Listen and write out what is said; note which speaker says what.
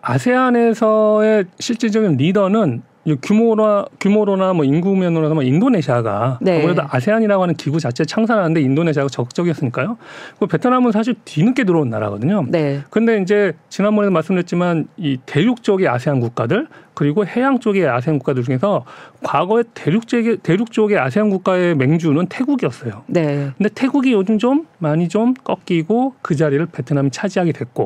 Speaker 1: 아세안에서의 실질적인 리더는 규모나 규모로나 뭐 인구 면으로나 뭐 인도네시아가 네. 아무래도 아세안이라고 하는 기구 자체 창설하는데 인도네시아가 적극적이었으니까요. 그 베트남은 사실 뒤늦게 들어온 나라거든요. 그런데 네. 이제 지난번에 도 말씀드렸지만 이 대륙 쪽의 아세안 국가들 그리고 해양 쪽의 아세안 국가들 중에서 과거에 대륙 쪽의 대륙 쪽의 아세안 국가의 맹주는 태국이었어요. 그런데 네. 태국이 요즘 좀 많이 좀 꺾이고 그 자리를 베트남이 차지하게 됐고